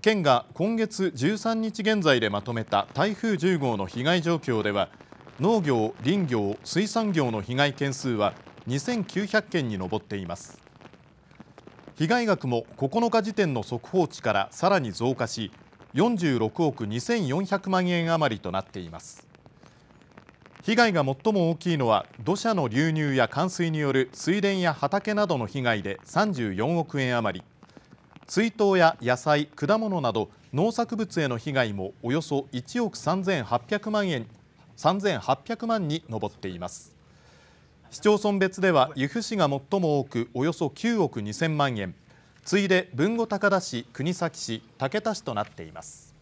県が今月13日現在でまとめた台風10号の被害状況では農業、林業、水産業の被害件数は2900件に上っています被害額も9日時点の速報値からさらに増加し46億2400万円余りとなっています被害が最も大きいのは土砂の流入や冠水による水田や畑などの被害で34億円余り追悼や野菜、果物など農作物への被害もおよそ1億3800万円3800万に上っています市町村別では由布市が最も多くおよそ9億2000万円次いで豊後高田市、国東市、竹田市となっています